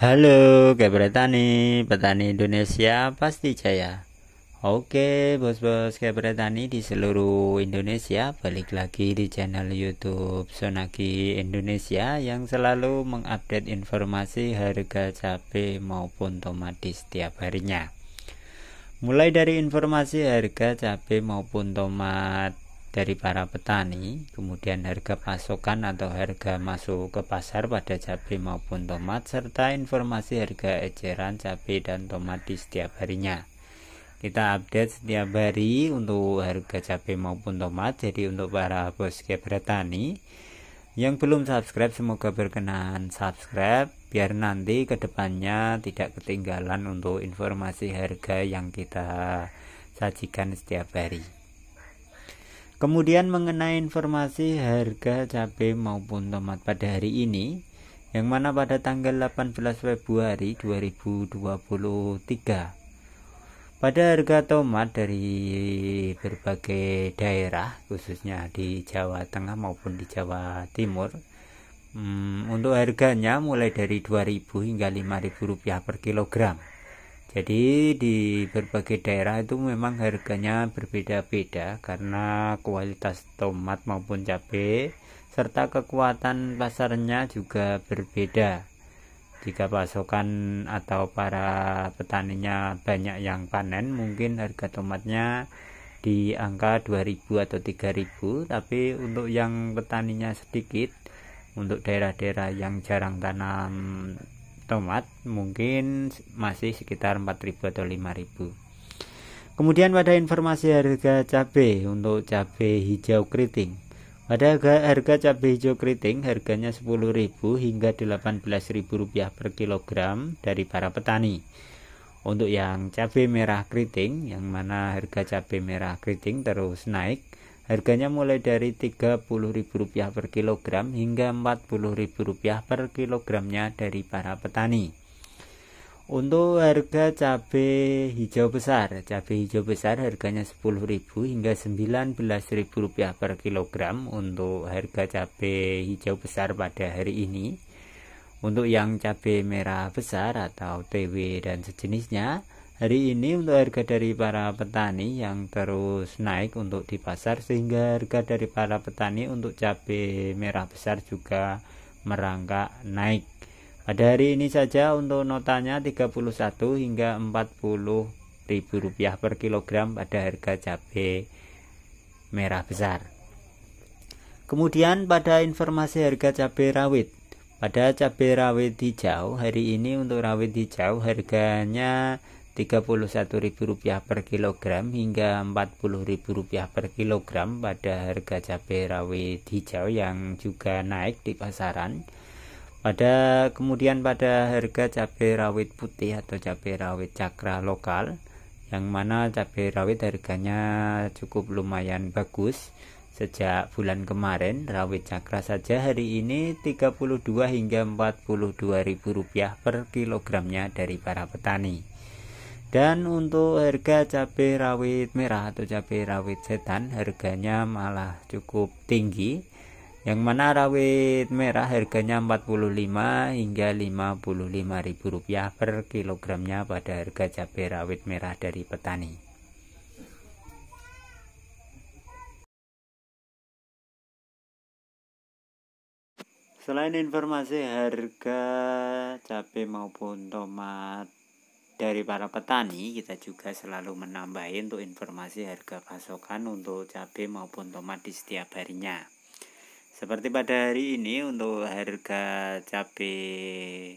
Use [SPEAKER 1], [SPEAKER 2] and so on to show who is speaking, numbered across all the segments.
[SPEAKER 1] Halo Kebretani, petani Indonesia pasti jaya. Oke, bos-bos Kebretani di seluruh Indonesia, balik lagi di channel YouTube Sonaki Indonesia yang selalu mengupdate informasi harga cabai maupun tomat di setiap harinya. Mulai dari informasi harga cabai maupun tomat dari para petani, kemudian harga pasokan atau harga masuk ke pasar pada cabai maupun tomat, serta informasi harga eceran cabai dan tomat di setiap harinya. Kita update setiap hari untuk harga cabai maupun tomat, jadi untuk para bos kebretani yang belum subscribe semoga berkenan subscribe biar nanti kedepannya tidak ketinggalan untuk informasi harga yang kita sajikan setiap hari. Kemudian mengenai informasi harga cabai maupun tomat pada hari ini yang mana pada tanggal 18 Februari 2023 pada harga tomat dari berbagai daerah khususnya di Jawa Tengah maupun di Jawa Timur hmm, untuk harganya mulai dari 2000 hingga 5000 rupiah per kilogram jadi di berbagai daerah itu memang harganya berbeda-beda karena kualitas tomat maupun cabai serta kekuatan pasarnya juga berbeda. Jika pasokan atau para petaninya banyak yang panen, mungkin harga tomatnya di angka 2000 atau 3000, tapi untuk yang petaninya sedikit, untuk daerah-daerah yang jarang tanam tomat mungkin masih sekitar 4000 atau 5000 kemudian pada informasi harga cabai untuk cabai hijau keriting pada harga, harga cabai hijau keriting harganya 10.000 hingga 18.000 rupiah per kilogram dari para petani untuk yang cabai merah keriting yang mana harga cabai merah keriting terus naik Harganya mulai dari Rp30.000 per kilogram hingga Rp40.000 per kilogramnya dari para petani. Untuk harga cabai hijau besar, cabai hijau besar harganya Rp10.000 hingga Rp19.000 per kilogram untuk harga cabai hijau besar pada hari ini. Untuk yang cabai merah besar atau TW dan sejenisnya, Hari ini untuk harga dari para petani yang terus naik untuk di pasar sehingga harga dari para petani untuk cabai merah besar juga merangkak naik. Pada hari ini saja untuk notanya 31 hingga 40 ribu rupiah per kilogram pada harga cabai merah besar. Kemudian pada informasi harga cabai rawit. Pada cabai rawit hijau hari ini untuk rawit hijau harganya Rp31.000 per kilogram hingga Rp40.000 per kilogram pada harga cabai rawit hijau yang juga naik di pasaran. Pada kemudian pada harga cabai rawit putih atau cabai rawit cakra lokal yang mana cabai rawit harganya cukup lumayan bagus sejak bulan kemarin rawit cakra saja hari ini 32 hingga 42 ribu rupiah per kilogramnya dari para petani. Dan untuk harga cabai rawit merah atau cabai rawit setan harganya malah cukup tinggi yang mana rawit merah harganya 45 hingga 55 ribu rupiah per kilogramnya pada harga cabai rawit merah dari petani Selain informasi harga cabai maupun tomat dari para petani kita juga selalu menambahin untuk informasi harga pasokan untuk cabai maupun tomat di setiap harinya seperti pada hari ini untuk harga cabai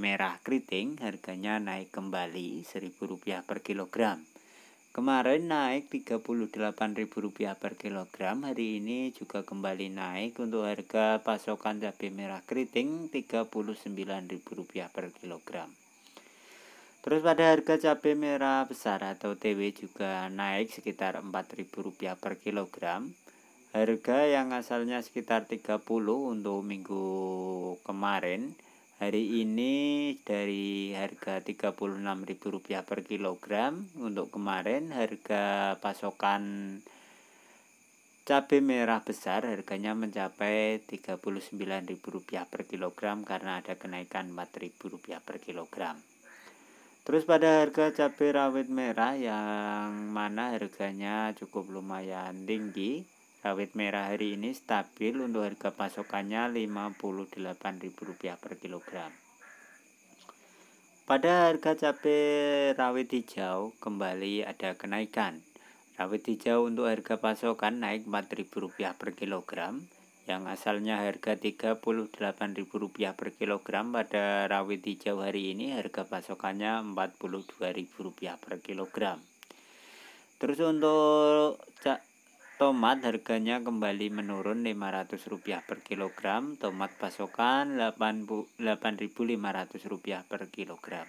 [SPEAKER 1] merah keriting harganya naik kembali Rp1.000 per kilogram kemarin naik Rp38.000 per kilogram hari ini juga kembali naik untuk harga pasokan cabai merah keriting Rp39.000 per kilogram Terus pada harga cabai merah besar atau TW juga naik sekitar Rp4.000 per kilogram. Harga yang asalnya sekitar 30 untuk minggu kemarin hari ini dari harga Rp36.000 per kilogram untuk kemarin harga pasokan cabai merah besar harganya mencapai Rp39.000 per kilogram karena ada kenaikan Rp4.000 per kilogram. Terus pada harga cabai rawit merah yang mana harganya cukup lumayan tinggi Rawit merah hari ini stabil untuk harga pasokannya Rp58.000 per kilogram Pada harga cabai rawit hijau kembali ada kenaikan Rawit hijau untuk harga pasokan naik Rp4.000 per kilogram yang asalnya harga Rp38.000 per kilogram pada rawit hijau hari ini harga pasokannya Rp42.000 per kilogram. Terus untuk cak tomat harganya kembali menurun Rp500 per kilogram, tomat pasokan Rp8.500 per kilogram.